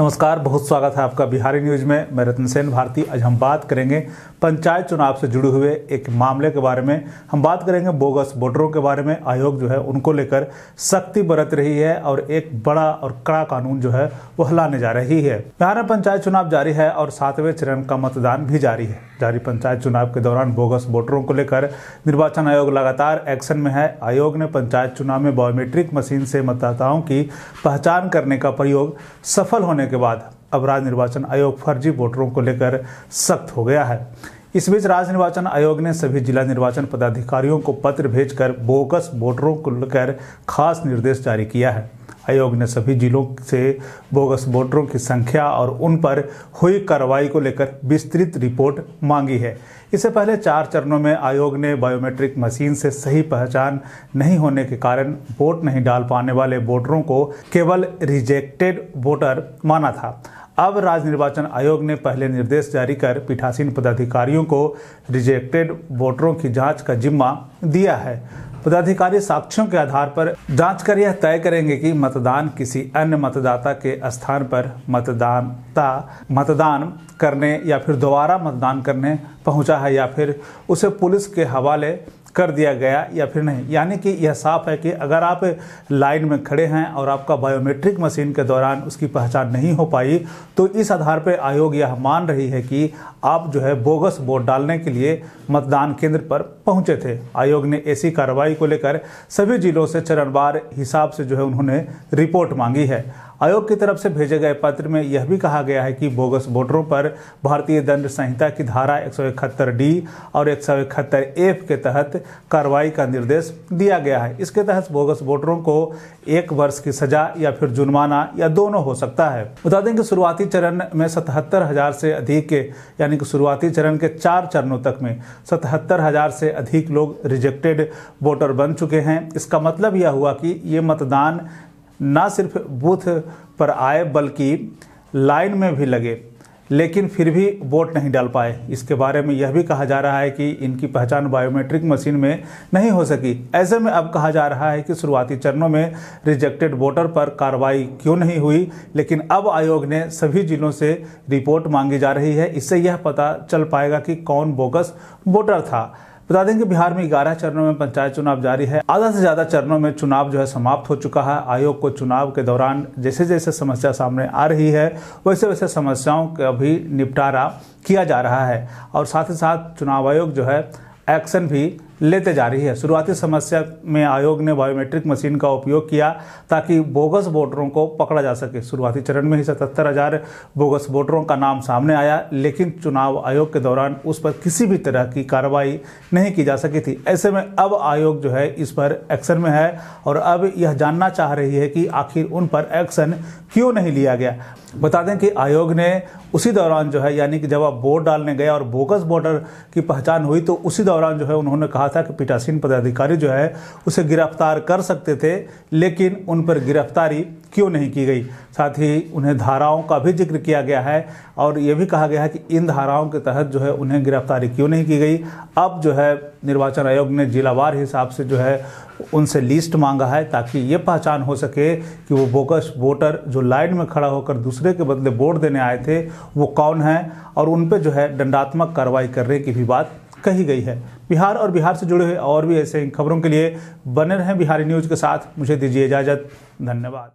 नमस्कार बहुत स्वागत है आपका बिहारी न्यूज में मैं रतन सेन भारती आज हम बात करेंगे पंचायत चुनाव से जुड़े हुए एक मामले के बारे में हम बात करेंगे बोगस वोटरों के बारे में आयोग जो है उनको लेकर सख्ती बरत रही है और एक बड़ा और कड़ा कानून जो है वह लाने जा रही है बिहार में पंचायत चुनाव जारी है और सातवें चरण का मतदान भी जारी है जारी पंचायत चुनाव के दौरान बोगस वोटरों को लेकर निर्वाचन आयोग लगातार एक्शन में है आयोग ने पंचायत चुनाव में बायोमेट्रिक मशीन से मतदाताओं की पहचान करने का प्रयोग सफल होने के बाद अब राज्य निर्वाचन आयोग फर्जी वोटरों को लेकर सख्त हो गया है इस बीच राज्य निर्वाचन आयोग ने सभी जिला निर्वाचन पदाधिकारियों को पत्र भेजकर बोगस वोटरों को लेकर खास निर्देश जारी किया है आयोग ने सभी जिलों से बोगस वोटरों की संख्या और उन पर हुई कार्रवाई को लेकर विस्तृत रिपोर्ट मांगी है इससे पहले चार चरणों में आयोग ने बायोमेट्रिक मशीन से सही पहचान नहीं होने के कारण वोट नहीं डाल पाने वाले वोटरों को केवल रिजेक्टेड वोटर माना था अब राज्य निर्वाचन आयोग ने पहले निर्देश जारी कर पीठासीन पदाधिकारियों को रिजेक्टेड वोटरों की जांच का जिम्मा दिया है पदाधिकारी साक्ष्यों के आधार पर जांच कर यह तय करेंगे कि मतदान किसी अन्य मतदाता के स्थान पर मतदाता मतदान करने या फिर दोबारा मतदान करने पहुंचा है या फिर उसे पुलिस के हवाले कर दिया गया या फिर नहीं यानी कि यह साफ है कि अगर आप लाइन में खड़े हैं और आपका बायोमेट्रिक मशीन के दौरान उसकी पहचान नहीं हो पाई तो इस आधार पर आयोग यह मान रही है कि आप जो है बोगस वोट डालने के लिए मतदान केंद्र पर पहुंचे थे आयोग ने ऐसी कार्रवाई को लेकर सभी जिलों से चरणवार हिसाब से जो है उन्होंने रिपोर्ट मांगी है आयोग की तरफ से भेजे गए पत्र में यह भी कहा गया है कि बोगस वोटरों पर भारतीय दंड संहिता की धारा एक डी और एक एफ के तहत कार्रवाई का निर्देश दिया गया है इसके तहत बोगस वोटरों को एक वर्ष की सजा या फिर जुर्माना या दोनों हो सकता है बता दें कि शुरुआती चरण में सतहत्तर हजार से अधिक यानी कि शुरुआती चरण के चार चरणों तक में सतहत्तर हजार से अधिक लोग रिजेक्टेड वोटर बन चुके हैं इसका मतलब यह हुआ कि ये मतदान ना सिर्फ बूथ पर आए बल्कि लाइन में भी लगे लेकिन फिर भी वोट नहीं डाल पाए इसके बारे में यह भी कहा जा रहा है कि इनकी पहचान बायोमेट्रिक मशीन में नहीं हो सकी ऐसे में अब कहा जा रहा है कि शुरुआती चरणों में रिजेक्टेड वोटर पर कार्रवाई क्यों नहीं हुई लेकिन अब आयोग ने सभी जिलों से रिपोर्ट मांगी जा रही है इससे यह पता चल पाएगा कि कौन बोगस वोटर था बता दें कि बिहार में ग्यारह चरणों में पंचायत चुनाव जारी है आधा से ज्यादा चरणों में चुनाव जो है समाप्त हो चुका है आयोग को चुनाव के दौरान जैसे जैसे समस्या सामने आ रही है वैसे वैसे समस्याओं का भी निपटारा किया जा रहा है और साथ ही साथ चुनाव आयोग जो है एक्शन भी लेते जा रही है शुरुआती समस्या में आयोग ने बायोमेट्रिक मशीन का उपयोग किया ताकि बोगस वोटरों को पकड़ा जा सके शुरुआती चरण में ही सतहत्तर हजार बोगस वोटरों का नाम सामने आया लेकिन चुनाव आयोग के दौरान उस पर किसी भी तरह की कार्रवाई नहीं की जा सकी थी ऐसे में अब आयोग जो है इस पर एक्शन में है और अब यह जानना चाह रही है कि आखिर उन पर एक्शन क्यों नहीं लिया गया बता दें कि आयोग ने उसी दौरान जो है यानी कि जब आप वोट डालने गए और बोगस वोटर की पहचान हुई तो उसी दौरान जो है उन्होंने कहा कहा था कि पीठासीन पदाधिकारी जो है उसे गिरफ्तार कर सकते थे लेकिन उन पर गिरफ्तारी क्यों नहीं की गई साथ ही उन्हें धाराओं का भी जिक्र किया गया है और ये भी कहा गया है कि इन धाराओं के तहत जो है उन्हें गिरफ्तारी क्यों नहीं की गई अब जो है निर्वाचन आयोग ने जिलावार हिसाब से जो है उनसे लिस्ट मांगा है ताकि ये पहचान हो सके कि वो बोगस वोटर जो लाइन में खड़ा होकर दूसरे के बदले वोट देने आए थे वो कौन हैं और उन पर जो है दंडात्मक कार्रवाई करने की भी बात कही गई है बिहार और बिहार से जुड़े हुए और भी ऐसे खबरों के लिए बने रहें बिहारी न्यूज़ के साथ मुझे दीजिए इजाज़त धन्यवाद